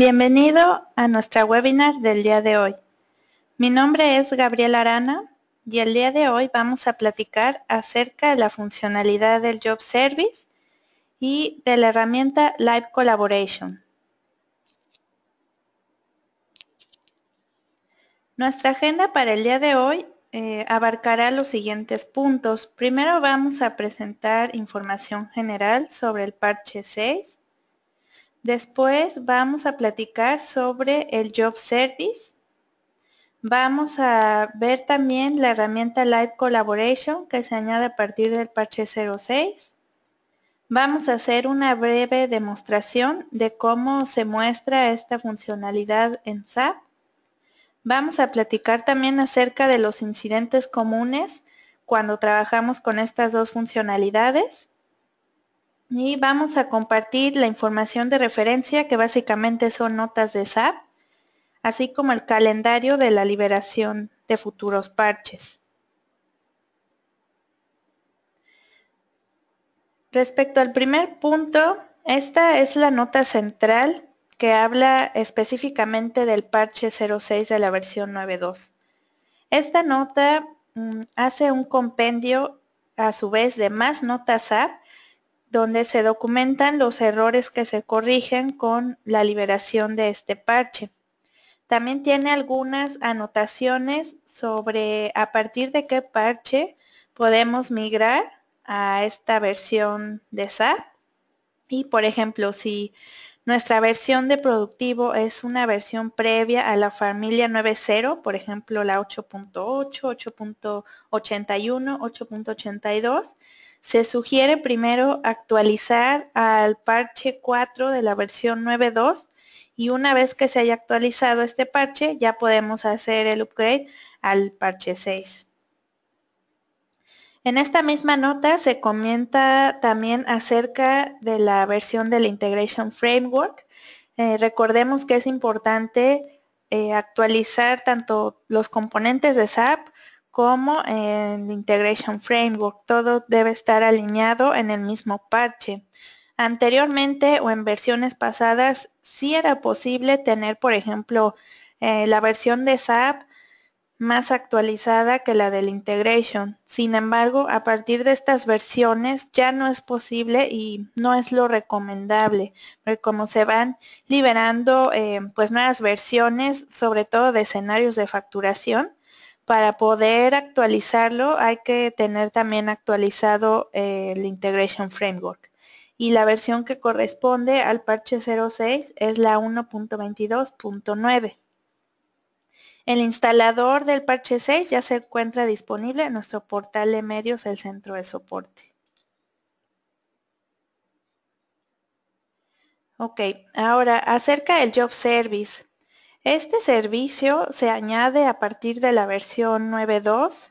Bienvenido a nuestra webinar del día de hoy. Mi nombre es Gabriel Arana y el día de hoy vamos a platicar acerca de la funcionalidad del Job Service y de la herramienta Live Collaboration. Nuestra agenda para el día de hoy eh, abarcará los siguientes puntos. Primero vamos a presentar información general sobre el parche 6. Después vamos a platicar sobre el Job Service. Vamos a ver también la herramienta Live Collaboration que se añade a partir del parche 06. Vamos a hacer una breve demostración de cómo se muestra esta funcionalidad en SAP. Vamos a platicar también acerca de los incidentes comunes cuando trabajamos con estas dos funcionalidades. Y vamos a compartir la información de referencia, que básicamente son notas de SAP, así como el calendario de la liberación de futuros parches. Respecto al primer punto, esta es la nota central que habla específicamente del parche 06 de la versión 9.2. Esta nota mm, hace un compendio a su vez de más notas SAP donde se documentan los errores que se corrigen con la liberación de este parche. También tiene algunas anotaciones sobre a partir de qué parche podemos migrar a esta versión de SAP. Y por ejemplo, si nuestra versión de productivo es una versión previa a la familia 9.0, por ejemplo la 8.8, 8.81, 8.82, se sugiere primero actualizar al parche 4 de la versión 9.2 y una vez que se haya actualizado este parche ya podemos hacer el upgrade al parche 6. En esta misma nota se comenta también acerca de la versión del Integration Framework. Eh, recordemos que es importante eh, actualizar tanto los componentes de SAP como el Integration Framework. Todo debe estar alineado en el mismo parche. Anteriormente o en versiones pasadas sí era posible tener, por ejemplo, eh, la versión de SAP más actualizada que la del Integration. Sin embargo, a partir de estas versiones ya no es posible y no es lo recomendable, como se van liberando eh, pues nuevas versiones, sobre todo de escenarios de facturación, para poder actualizarlo hay que tener también actualizado eh, el Integration Framework. Y la versión que corresponde al parche 06 es la 1.22.9. El instalador del parche 6 ya se encuentra disponible en nuestro portal de medios, el centro de soporte. Ok, ahora acerca del job service. Este servicio se añade a partir de la versión 9.2.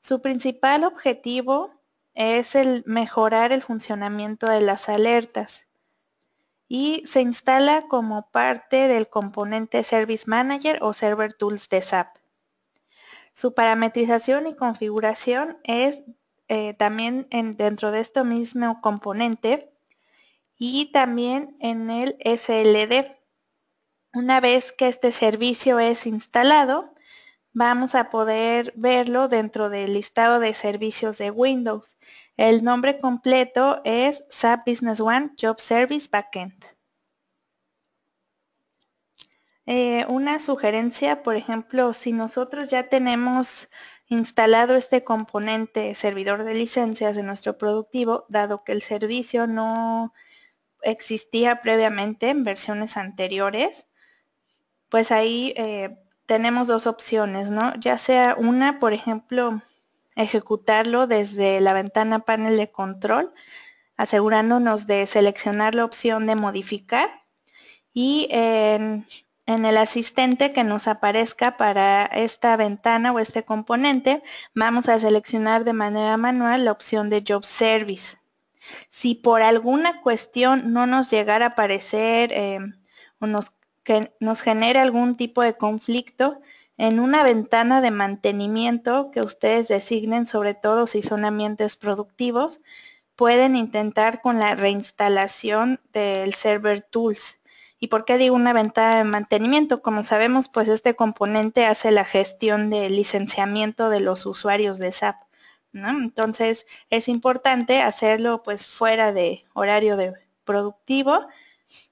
Su principal objetivo es el mejorar el funcionamiento de las alertas y se instala como parte del componente Service Manager o Server Tools de SAP. Su parametrización y configuración es eh, también dentro de este mismo componente y también en el SLD. Una vez que este servicio es instalado, vamos a poder verlo dentro del listado de servicios de Windows. El nombre completo es SAP Business One Job Service Backend. Eh, una sugerencia, por ejemplo, si nosotros ya tenemos instalado este componente servidor de licencias de nuestro productivo, dado que el servicio no existía previamente en versiones anteriores, pues ahí eh, tenemos dos opciones, ¿no? Ya sea una, por ejemplo, ejecutarlo desde la ventana panel de control, asegurándonos de seleccionar la opción de modificar y en, el asistente que nos aparezca para esta ventana o este componente, vamos a seleccionar de manera manual la opción de Job Service. Si por alguna cuestión no nos llegara a aparecer eh, unos que nos genere algún tipo de conflicto en una ventana de mantenimiento que ustedes designen, sobre todo si son ambientes productivos, pueden intentar con la reinstalación del server tools. ¿Y por qué digo una ventana de mantenimiento? Como sabemos, pues este componente hace la gestión de licenciamiento de los usuarios de SAP. Entonces es importante hacerlo pues fuera de horario de productivo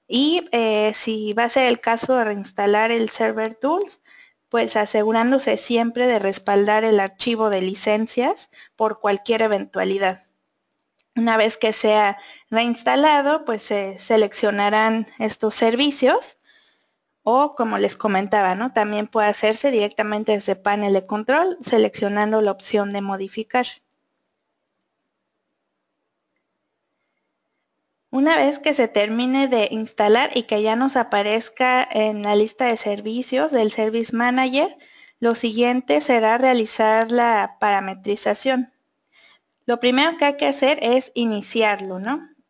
y eh, si va a ser el caso de reinstalar el server tools, pues asegurándose siempre de respaldar el archivo de licencias por cualquier eventualidad. Una vez que sea reinstalado, pues se seleccionarán estos servicios o como les comentaba, También puede hacerse directamente desde panel de control seleccionando la opción de modificar. Una vez que se termine de instalar y que ya nos aparezca en la lista de servicios del Service Manager, lo siguiente será realizar la parametrización. Lo primero que hay que hacer es iniciarlo,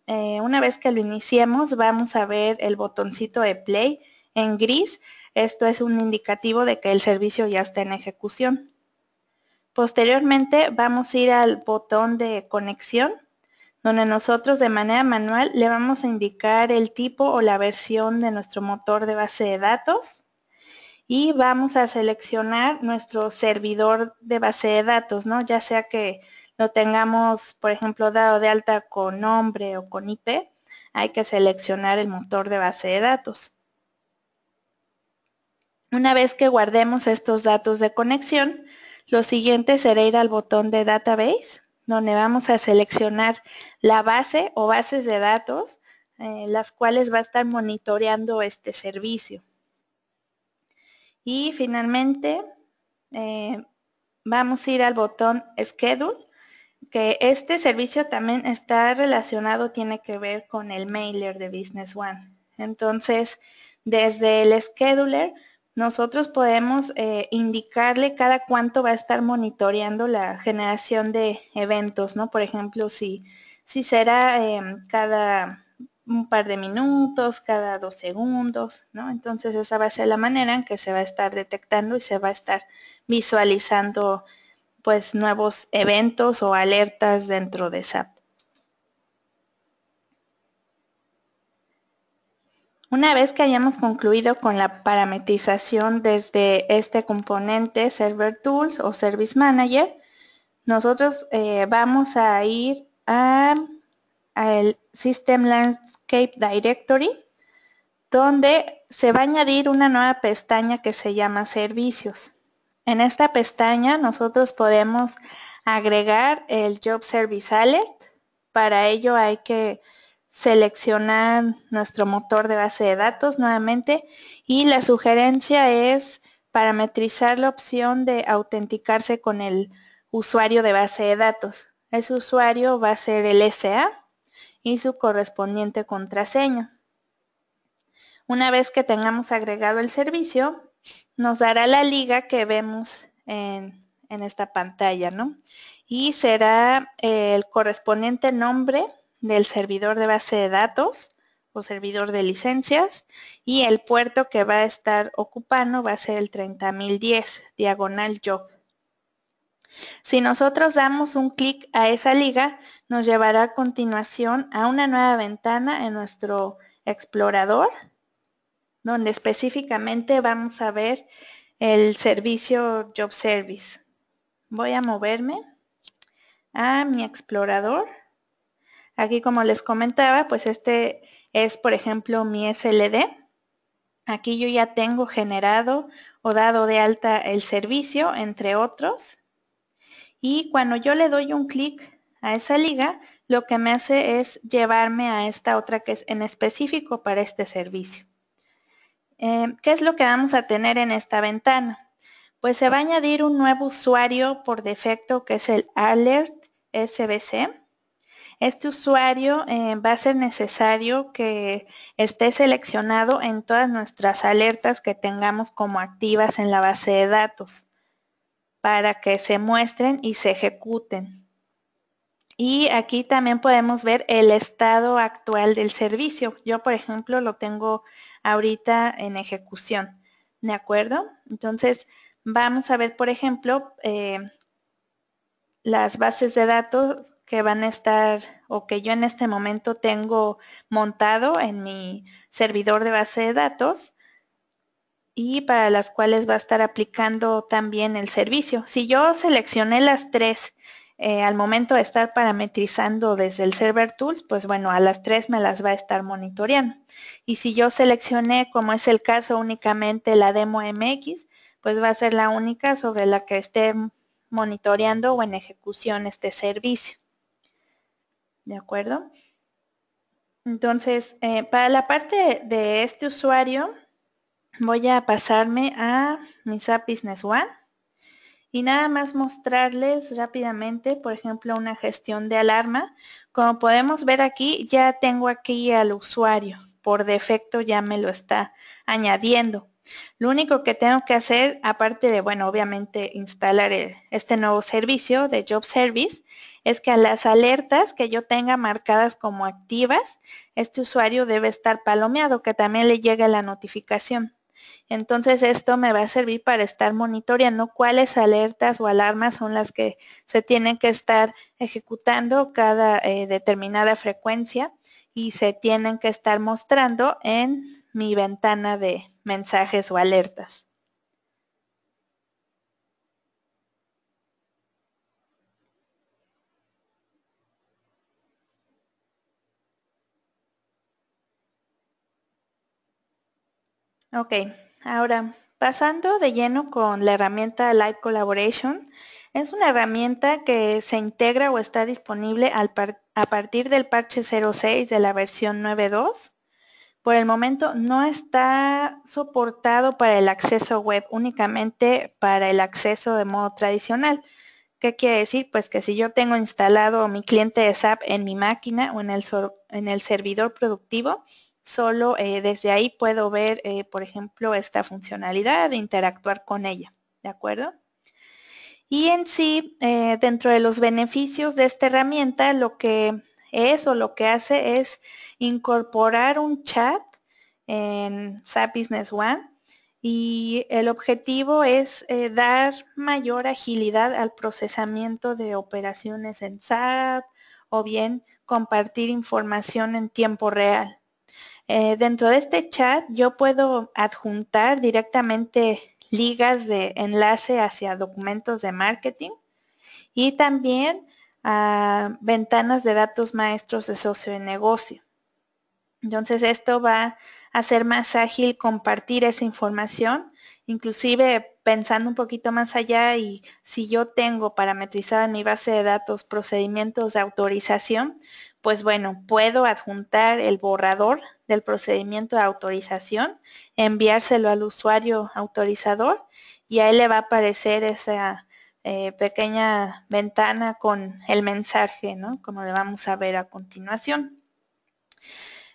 eh, una vez que lo iniciemos, vamos a ver el botoncito de play en gris. Esto es un indicativo de que el servicio ya está en ejecución. Posteriormente, vamos a ir al botón de conexión donde nosotros de manera manual le vamos a indicar el tipo o la versión de nuestro motor de base de datos y vamos a seleccionar nuestro servidor de base de datos, ¿no? Ya sea que lo tengamos, por ejemplo, dado de alta con nombre o con IP, hay que seleccionar el motor de base de datos. Una vez que guardemos estos datos de conexión, lo siguiente será ir al botón de Database donde vamos a seleccionar la base o bases de datos, eh, las cuales va a estar monitoreando este servicio. Y finalmente, eh, vamos a ir al botón Schedule, que este servicio también está relacionado, tiene que ver con el mailer de Business One. Entonces, desde el scheduler nosotros podemos eh, indicarle cada cuánto va a estar monitoreando la generación de eventos, ¿no? Por ejemplo, si, si será em, cada un par de minutos, cada dos segundos, ¿no? Entonces esa va a ser la manera en que se va a estar detectando y se va a estar visualizando pues nuevos eventos o alertas dentro de SAP. Una vez que hayamos concluido con la parametrización desde este componente Server Tools o Service Manager, nosotros eh, vamos a ir al System Landscape Directory, donde se va a añadir una nueva pestaña que se llama Servicios. En esta pestaña nosotros podemos agregar el Job Service Alert. Para ello hay que seleccionar nuestro motor de base de datos nuevamente y la sugerencia es parametrizar la opción de autenticarse con el usuario de base de datos. Ese usuario va a ser el SA y su correspondiente contraseña. Una vez que tengamos agregado el servicio, nos dará la liga que vemos en, esta pantalla, ¿no? Y será eh, el correspondiente nombre del servidor de base de datos o servidor de licencias y el puerto que va a estar ocupando va a ser el 30010 diagonal job. Si nosotros damos un clic a esa liga, nos llevará a continuación a una nueva ventana en nuestro explorador, donde específicamente vamos a ver el servicio Job Service. Voy a moverme a mi explorador Aquí como les comentaba, pues este es por ejemplo mi SLD. Aquí yo ya tengo generado o dado de alta el servicio, entre otros. Y cuando yo le doy un clic a esa liga, lo que me hace es llevarme a esta otra que es en específico para este servicio. Eh, ¿Qué es lo que vamos a tener en esta ventana? Pues se va a añadir un nuevo usuario por defecto que es el alert SBC. Este usuario eh, va a ser necesario que esté seleccionado en todas nuestras alertas que tengamos como activas en la base de datos para que se muestren y se ejecuten. Y aquí también podemos ver el estado actual del servicio. Yo, por ejemplo, lo tengo ahorita en ejecución. ¿De acuerdo? Entonces, vamos a ver, por ejemplo, eh, las bases de datos que van a estar o que yo en este momento tengo montado en mi servidor de base de datos y para las cuales va a estar aplicando también el servicio. Si yo seleccioné las tres eh, al momento de estar parametrizando desde el Server Tools, pues bueno, a las tres me las va a estar monitoreando. Y si yo seleccioné, como es el caso, únicamente la demo MX, pues va a ser la única sobre la que esté monitoreando o en ejecución este servicio. ¿De acuerdo? Entonces, eh, para la parte de este usuario, voy a pasarme a mi SAP Business One y nada más mostrarles rápidamente, por ejemplo, una gestión de alarma. Como podemos ver aquí, ya tengo aquí al usuario. Por defecto ya me lo está añadiendo. Lo único que tengo que hacer, aparte de, bueno, obviamente instalar eh, este nuevo servicio de Job Service, es que a las alertas que yo tenga marcadas como activas, este usuario debe estar palomeado, que también le llegue la notificación. Entonces esto me va a servir para estar monitoreando cuáles alertas o alarmas son las que se tienen que estar ejecutando cada eh, determinada frecuencia y se tienen que estar mostrando en mi ventana de mensajes o alertas. Ok, ahora pasando de lleno con la herramienta Live Collaboration, es una herramienta que se integra o está disponible a partir del parche 06 de la versión 9.2. Por el momento no está soportado para el acceso web, únicamente para el acceso de modo tradicional. ¿Qué quiere decir? Pues que si yo tengo instalado mi cliente de SAP en mi máquina o en el, servidor productivo, solo eh, desde ahí puedo ver, eh, por ejemplo, esta funcionalidad de interactuar con ella. ¿De acuerdo? Y en sí, eh, dentro de los beneficios de esta herramienta, lo que es o lo que hace es incorporar un chat en SAP Business One y el objetivo es eh, dar mayor agilidad al procesamiento de operaciones en SAP o bien compartir información en tiempo real. Eh, dentro de este chat yo puedo adjuntar directamente ligas de enlace hacia documentos de marketing y también ah, ventanas de datos maestros de socio y negocio. Entonces esto va a hacer más ágil compartir esa información, inclusive pensando un poquito más allá y si yo tengo parametrizada en mi base de datos procedimientos de autorización, pues bueno, puedo adjuntar el borrador el procedimiento de autorización, enviárselo al usuario autorizador y ahí le va a aparecer esa eh, pequeña ventana con el mensaje, ¿no? Como le vamos a ver a continuación.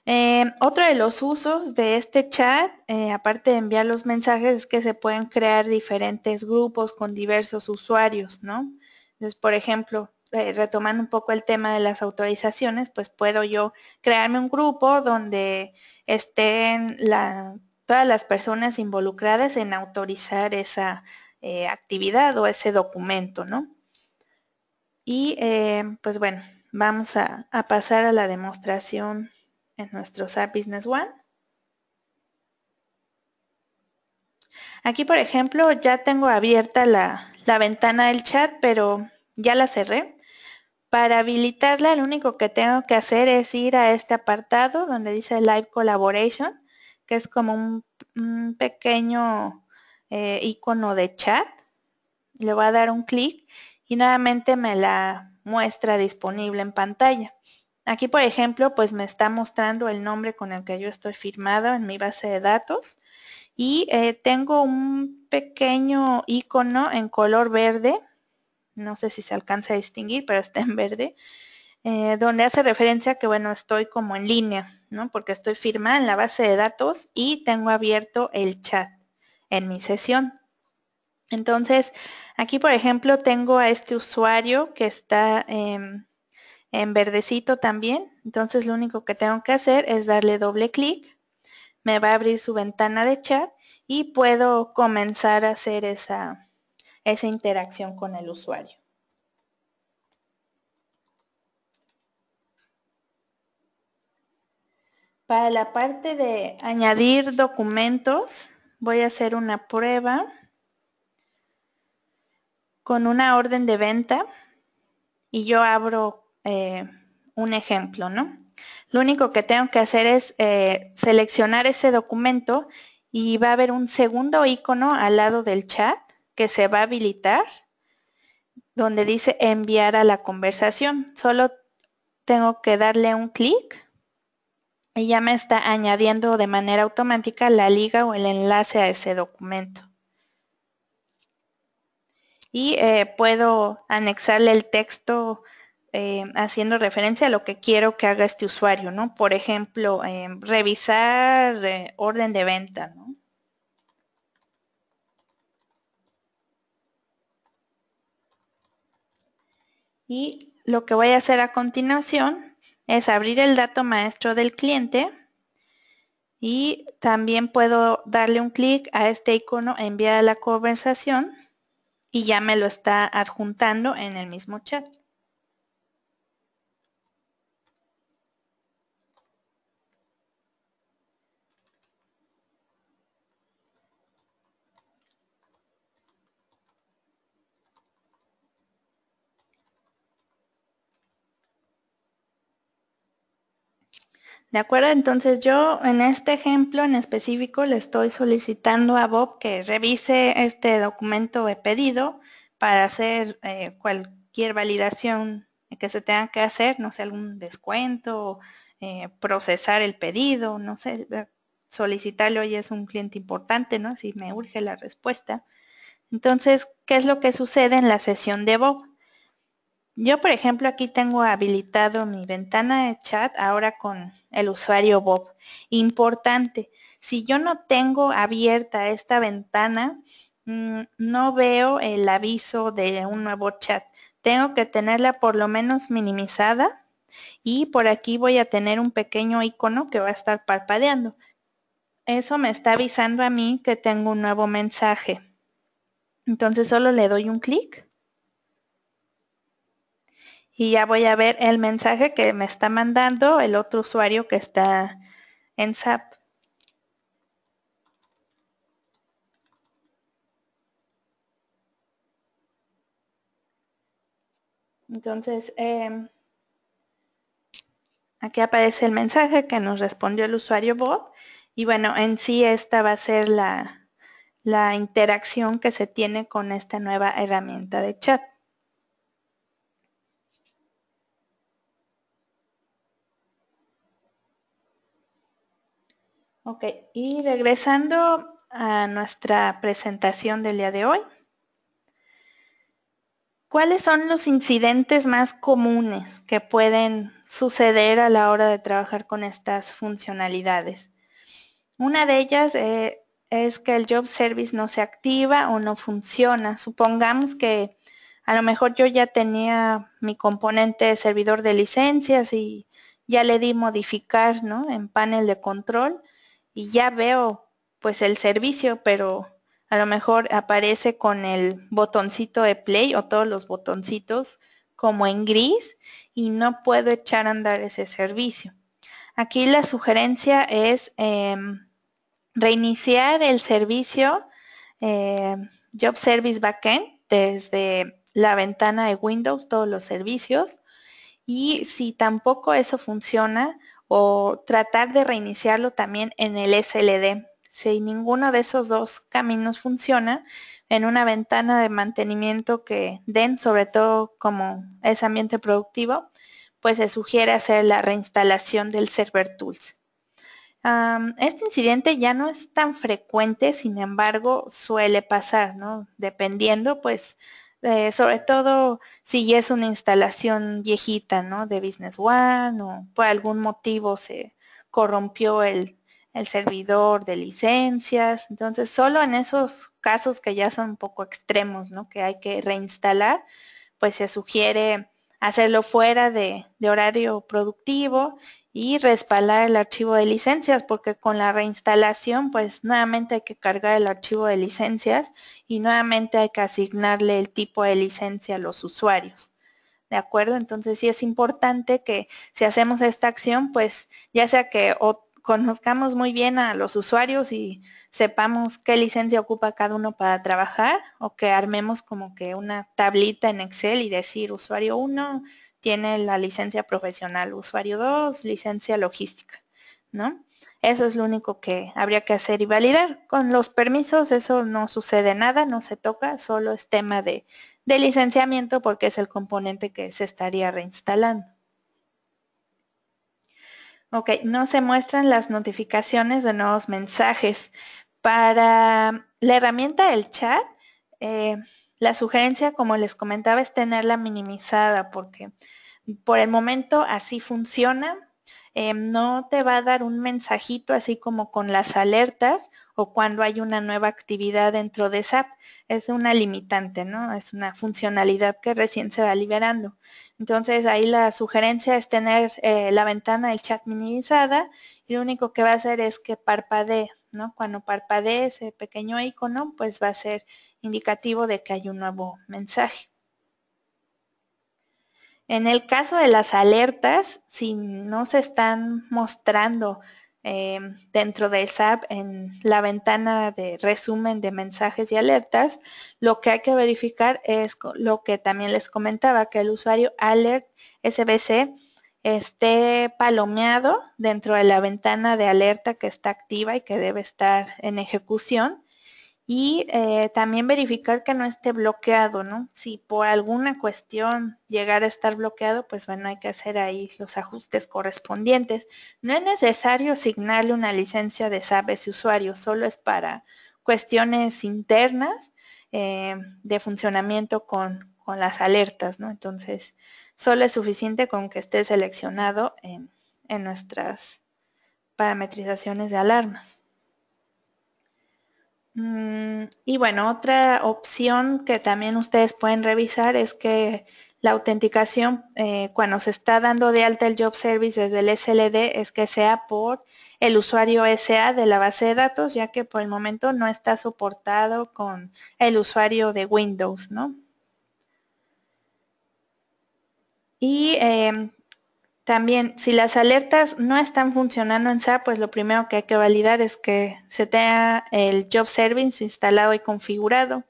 Eh, otro de los usos de este chat, eh, aparte de enviar los mensajes, es que se pueden crear diferentes grupos con diversos usuarios, ¿no? Entonces, por ejemplo, eh, retomando un poco el tema de las autorizaciones, pues puedo yo crearme un grupo donde estén todas las personas involucradas en autorizar esa eh, actividad o ese documento, ¿no? Y eh, pues bueno, vamos a, pasar a la demostración en nuestro SAP Business One. Aquí, por ejemplo, ya tengo abierta la ventana del chat, pero ya la cerré. Para habilitarla, lo único que tengo que hacer es ir a este apartado donde dice Live Collaboration, que es como un, pequeño eh, icono de chat. Le voy a dar un clic y nuevamente me la muestra disponible en pantalla. Aquí, por ejemplo, pues me está mostrando el nombre con el que yo estoy firmado en mi base de datos y eh, tengo un pequeño icono en color verde no sé si se alcanza a distinguir, pero está en verde, eh, donde hace referencia que, bueno, estoy como en línea, ¿no? Porque estoy firmada en la base de datos y tengo abierto el chat en mi sesión. Entonces, aquí, por ejemplo, tengo a este usuario que está em, en verdecito también. Entonces, lo único que tengo que hacer es darle doble clic. Me va a abrir su ventana de chat y puedo comenzar a hacer esa, esa interacción con el usuario. Para la parte de añadir documentos, voy a hacer una prueba con una orden de venta y yo abro eh, un ejemplo, ¿no? Lo único que tengo que hacer es eh, seleccionar ese documento y va a haber un segundo icono al lado del chat que se va a habilitar donde dice enviar a la conversación. Solo tengo que darle un clic y ya me está añadiendo de manera automática la liga o el enlace a ese documento. Y eh, puedo anexarle el texto eh, haciendo referencia a lo que quiero que haga este usuario, ¿no? Por ejemplo, eh, revisar orden de venta, ¿no? Y lo que voy a hacer a continuación es abrir el dato maestro del cliente y también puedo darle un clic a este icono enviar la conversación y ya me lo está adjuntando en el mismo chat. ¿De acuerdo? Entonces yo en este ejemplo en específico le estoy solicitando a Bob que revise este documento de pedido para hacer eh, cualquier validación que se tenga que hacer, no sé, algún descuento, eh, procesar el pedido, no sé, eh, solicitarlo hoy es un cliente importante, ¿no? Si me urge la respuesta. Entonces, ¿qué es lo que sucede en la sesión de Bob? Yo, por ejemplo, aquí tengo habilitado mi ventana de chat ahora con el usuario Bob. Importante, si yo no tengo abierta esta ventana, mm, no veo el aviso de un nuevo chat. Tengo que tenerla por lo menos minimizada y por aquí voy a tener un pequeño icono que va a estar parpadeando. Eso me está avisando a mí que tengo un nuevo mensaje. Entonces solo le doy un clic y ya voy a ver el mensaje que me está mandando el otro usuario que está en SAP. Entonces, em, aquí aparece el mensaje que nos respondió el usuario Bob. Y bueno, en sí esta va a ser la, la interacción que se tiene con esta nueva herramienta de chat. Ok, y regresando a nuestra presentación del día de hoy, ¿cuáles son los incidentes más comunes que pueden suceder a la hora de trabajar con estas funcionalidades? Una de ellas eh, es que el job service no se activa o no funciona. Supongamos que a lo mejor yo ya tenía mi componente de servidor de licencias y ya le di modificar en panel de control y ya veo pues el servicio, pero a lo mejor aparece con el botoncito de play o todos los botoncitos como en gris y no puedo echar a andar ese servicio. Aquí la sugerencia es em, reiniciar el servicio eh, Job Service Backend desde la ventana de Windows, todos los servicios. Y si tampoco eso funciona, o tratar de reiniciarlo también en el SLD. Si ninguno de esos dos caminos funciona, en una ventana de mantenimiento que den, sobre todo como es ambiente productivo, pues se sugiere hacer la reinstalación del server tools. este incidente ya no es tan frecuente, sin embargo, suele pasar, ¿no? Dependiendo, pues, eh, sobre todo si es una instalación viejita, ¿no? De Business One o por algún motivo se corrompió el, el servidor de licencias. Entonces, solo en esos casos que ya son un poco extremos, ¿no? Que hay que reinstalar, pues se sugiere hacerlo fuera de, horario productivo y respaldar el archivo de licencias, porque con la reinstalación, pues nuevamente hay que cargar el archivo de licencias y nuevamente hay que asignarle el tipo de licencia a los usuarios. ¿De acuerdo? Entonces sí es importante que si hacemos esta acción, pues ya sea que conozcamos muy bien a los usuarios y sepamos qué licencia ocupa cada uno para trabajar o que armemos como que una tablita en Excel y decir usuario 1 tiene la licencia profesional, usuario 2 licencia logística, ¿no? Eso es lo único que habría que hacer y validar. Con los permisos eso no sucede nada, no se toca, solo es tema de, de licenciamiento porque es el componente que se estaría reinstalando. Ok, no se muestran las notificaciones de nuevos mensajes. Para la herramienta del chat, eh, la sugerencia, como les comentaba, es tenerla minimizada porque por el momento así funciona. Em, no te va a dar un mensajito así como con las alertas o cuando hay una nueva actividad dentro de SAP. Es una limitante, ¿no? Es una funcionalidad que recién se va liberando. Entonces ahí la sugerencia es tener eh, la ventana del chat minimizada y lo único que va a hacer es que parpadee, ¿no? Cuando parpadee ese pequeño icono, pues va a ser indicativo de que hay un nuevo mensaje. En el caso de las alertas, si no se están mostrando Em, dentro de SAP en la ventana de resumen de mensajes y alertas, lo que hay que verificar es lo que también les comentaba, que el usuario alert SBC esté palomeado dentro de la ventana de alerta que está activa y que debe estar en ejecución y eh, también verificar que no esté bloqueado, ¿no? Si por alguna cuestión llegara a estar bloqueado, pues bueno, hay que hacer ahí los ajustes correspondientes. No es necesario asignarle una licencia de sabes usuario, solo es para cuestiones internas eh, de funcionamiento con, las alertas, ¿no? Entonces, solo es suficiente con que esté seleccionado en, en nuestras parametrizaciones de alarmas. Mm, y bueno, otra opción que también ustedes pueden revisar es que la autenticación eh, cuando se está dando de alta el job service desde el SLD es que sea por el usuario SA de la base de datos, ya que por el momento no está soportado con el usuario de Windows, ¿no? Y em, también, si las alertas no están funcionando en SAP, pues lo primero que hay que validar es que se tenga el job service instalado y configurado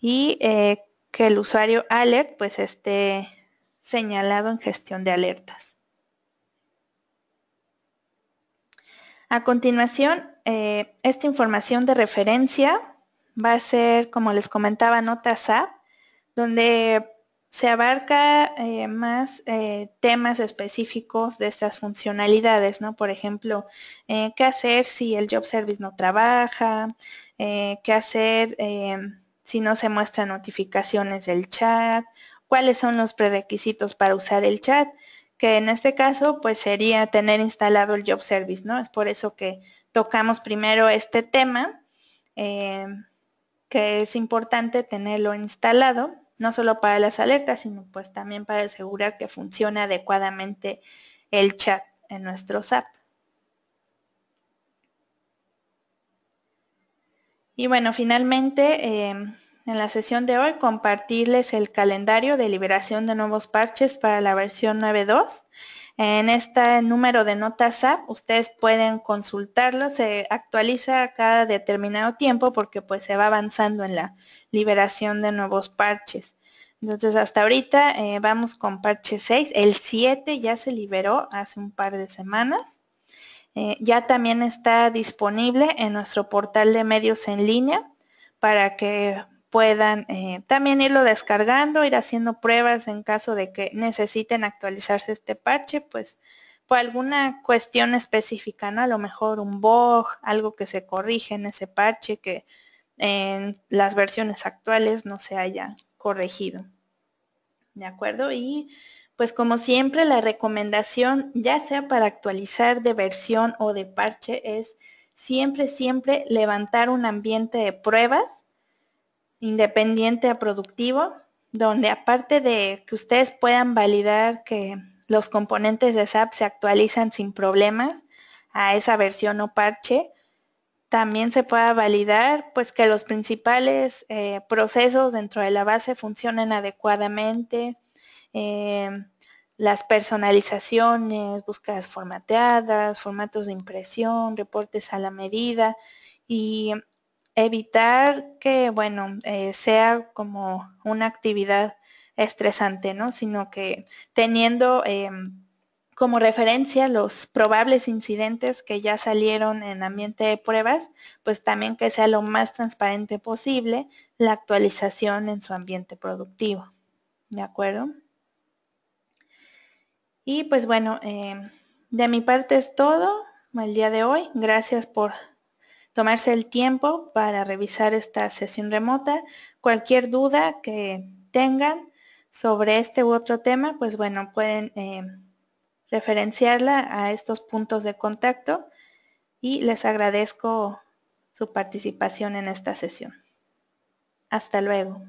y eh, que el usuario alert pues esté señalado en gestión de alertas. A continuación, eh, esta información de referencia va a ser, como les comentaba, nota SAP, donde se abarca eh, más eh, temas específicos de estas funcionalidades, ¿no? Por ejemplo, eh, qué hacer si el job service no trabaja, qué hacer si no se muestran notificaciones del chat, cuáles son los prerequisitos para usar el chat, que en este caso pues sería tener instalado el job service, ¿no? Es por eso que tocamos primero este tema, que es importante tenerlo instalado no solo para las alertas, sino pues también para asegurar que funciona adecuadamente el chat en nuestro SAP. Y bueno, finalmente, em, en la sesión de hoy compartirles el calendario de liberación de nuevos parches para la versión 9.2 en este número de notas SAP, ustedes pueden consultarlo, se actualiza cada determinado tiempo porque pues se va avanzando en la liberación de nuevos parches. Entonces hasta ahorita eh, vamos con parche 6, el 7 ya se liberó hace un par de semanas. Eh, ya también está disponible en nuestro portal de medios en línea para que puedan eh, también irlo descargando, ir haciendo pruebas en caso de que necesiten actualizarse este parche, pues por alguna cuestión específica, ¿no? A lo mejor un bug, algo que se corrige en ese parche que en las versiones actuales no se haya corregido. ¿De acuerdo? Y pues como siempre la recomendación, ya sea para actualizar de versión o de parche, es siempre, siempre levantar un ambiente de pruebas independiente a productivo, donde aparte de que ustedes puedan validar que los componentes de SAP se actualizan sin problemas a esa versión o parche, también se pueda validar pues que los principales eh, procesos dentro de la base funcionen adecuadamente, eh, las personalizaciones, búsquedas formateadas, formatos de impresión, reportes a la medida y evitar que, bueno, eh, sea como una actividad estresante, ¿no? Sino que teniendo eh, como referencia los probables incidentes que ya salieron en ambiente de pruebas, pues también que sea lo más transparente posible la actualización en su ambiente productivo. ¿De acuerdo? Y pues bueno, eh, de mi parte es todo el día de hoy. Gracias por tomarse el tiempo para revisar esta sesión remota. Cualquier duda que tengan sobre este u otro tema, pues bueno, pueden eh, referenciarla a estos puntos de contacto y les agradezco su participación en esta sesión. Hasta luego.